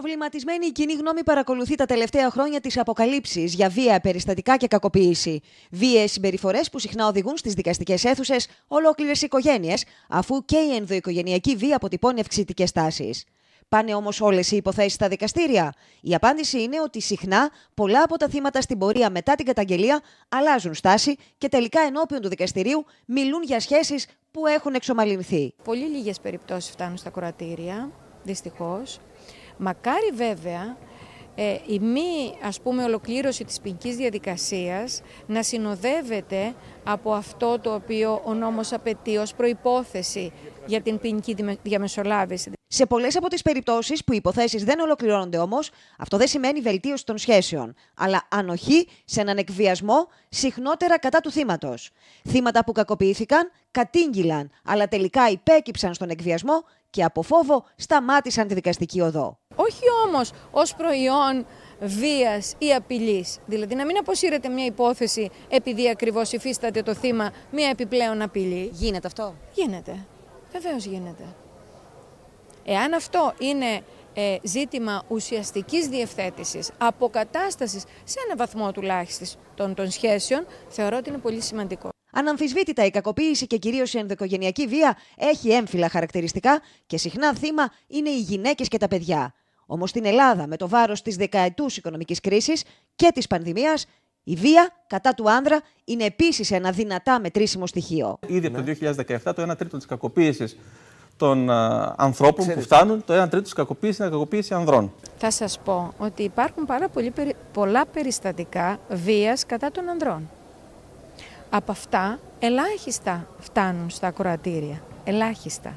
Προβληματισμένη η κοινή γνώμη παρακολουθεί τα τελευταία χρόνια τις αποκαλύψεις για βία, περιστατικά και κακοποίηση. Βίε συμπεριφορές που συχνά οδηγούν στις δικαστικές αίθουσες ολόκληρες οικογένειες, αφού και η ενδοοικογενειακή βία αποτυπώνει αυξητικές τάσεις. Πάνε όμως όλες οι υποθέσεις στα δικαστήρια. Η απάντηση είναι ότι συχνά πολλά από τα θύματα στην πορεία μετά την καταγγελία αλλάζουν στάση και τελικά ενώπιον του δικαστηρίου μιλούν για σχέσεις που έχουν εξομαλυνθεί. Πολύ λίγες περιπτώσεις φτάνουν στα κρατήρια, δυστυχώς. Μακάρι βέβαια ε, η μη ας πούμε ολοκλήρωση της ποινικής διαδικασίας να συνοδεύεται από αυτό το οποίο ο νόμος απαιτεί ως προϋπόθεση για την ποινική διαμεσολάβηση. Σε πολλές από τις περιπτώσεις που οι υποθέσεις δεν ολοκληρώνονται όμως, αυτό δεν σημαίνει βελτίωση των σχέσεων, αλλά ανοχή σε έναν εκβιασμό συχνότερα κατά του θύματος. Θύματα που κακοποιήθηκαν κατήγγυλαν, αλλά τελικά υπέκυψαν στον εκβιασμό και από φόβο σταμάτησαν τη δικαστική οδό όχι όμως ως προϊόν βίας ή απειλής. Δηλαδή να μην αποσύρεται μια υπόθεση επειδή ακριβώς υφίσταται το θύμα μια επιπλέον απειλή. Γίνεται αυτό? Γίνεται. Βεβαίως γίνεται. Εάν αυτό είναι ε, ζήτημα ουσιαστικής διευθέτησης, αποκατάστασης σε ένα βαθμό τουλάχιστον των, των σχέσεων, θεωρώ ότι είναι πολύ σημαντικό. Αναμφισβήτητα, η κακοποίηση και κυρίως η ενδοικογενειακή βία έχει έμφυλα χαρακτηριστικά και συχνά θύμα είναι οι γυναίκες και τα παιδιά. Όμως στην Ελλάδα, με το βάρος της δεκαετούς οικονομικής κρίσης και της πανδημίας, η βία κατά του άνδρα είναι επίσης ένα δυνατά μετρήσιμο στοιχείο. Ήδη από το 2017 ναι. το 1 τρίτο της κακοποίησης των ανθρώπων που φτάνουν, το 1 τρίτο της κακοποίησης είναι κακοποίηση ανδρών. Θα σας πω ότι υπάρχουν πάρα πολύ, πολλά περιστατικά βίας κατά των ανδρών. Από αυτά, ελάχιστα φτάνουν στα ακροατήρια. Ελάχιστα.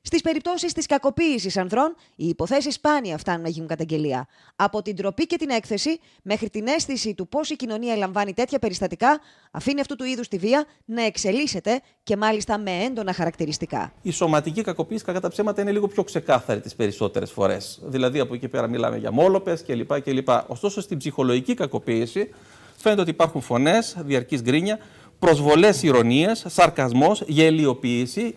Στις περιπτώσεις της κακοποίησης ανδρών, οι υποθέσεις σπάνια φτάνουν να γίνουν καταγγελία. Από την τροπή και την έκθεση, μέχρι την αίσθηση του πώς η κοινωνία λαμβάνει τέτοια περιστατικά, αφήνει αυτού του είδους τη βία να εξελίσσεται και μάλιστα με έντονα χαρακτηριστικά. Η σωματική κακοποίηση, κατά τα ψέματα, είναι λίγο πιο ξεκάθαρη τις περισσότερες φορές. Δηλαδή, από εκεί πέρα μιλάμε για μόλοπες κλπ. κλπ. Ωστόσο, στην ψυχολογική κακοποίηση, φαίνεται ότι υπάρχουν φωνές, διαρκής γκρίνια, προσβολές ηρωνία, σαρκασμός, γελιοποίηση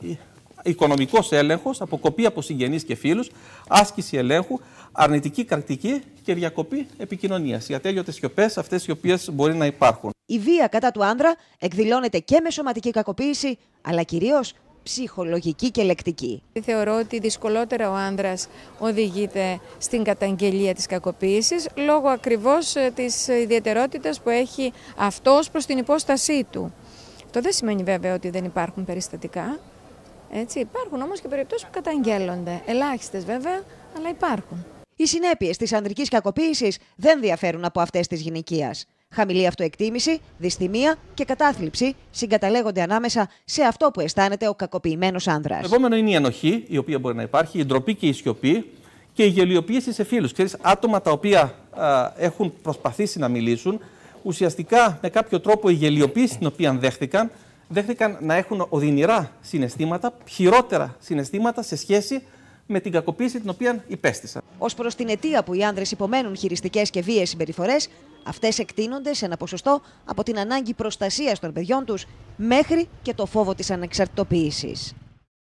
οικονομικός έλεγχος, αποκοπή από συγγενείς και φίλους, άσκηση ελέγχου, αρνητική πρακτική και διακοπή επικοινωνίας. Οι ατέλειωτε σιωπές, αυτές οι οποίες μπορεί να υπάρχουν. Η βία κατά του άνδρα εκδηλώνεται και με σωματική κακοποίηση, αλλά κυρίως ψυχολογική και λεκτική. Θεωρώ ότι δυσκολότερα ο άνδρας οδηγείται στην καταγγελία της κακοποίησης λόγω ακριβώς ε, της ιδιαιτερότητας που έχει αυτός προς την υπόστασή του. Το δεν σημαίνει βέβαια ότι δεν υπάρχουν περιστατικά. Έτσι, υπάρχουν όμως και περιπτώσεις που καταγγέλλονται. Ελάχιστες βέβαια, αλλά υπάρχουν. Οι συνέπειες της ανδρικής κακοποίησης δεν διαφέρουν από αυτές της γυναικείας. Χαμηλή αυτοεκτίμηση, δυστημία και κατάθλιψη συγκαταλέγονται ανάμεσα σε αυτό που αισθάνεται ο κακοποιημένος άνδρας. Το επόμενο είναι η ανοχή, η οποία μπορεί να υπάρχει, η ντροπή και η σιωπή και η γελιοποίηση σε φίλους. Ξέρεις, άτομα τα οποία έχουν προσπαθήσει να μιλήσουν, ουσιαστικά με κάποιο τρόπο η γελιοποίηση την οποία δέχτηκαν δέχτηκαν να έχουν οδυνηρά συναισθήματα, χειρότερα συναισθήματα σε σχέση με την κακοποίηση την οποία υπέστησαν. Ως προς την αιτία που οι άνδρες υπομένουν χειριστικές και βίαιες συμπεριφορές, αυτές εκτείνονται σε ένα ποσοστό από την ανάγκη προστασίας των παιδιών τους μέχρι και το φόβο της ανεξαρτητοποίησης.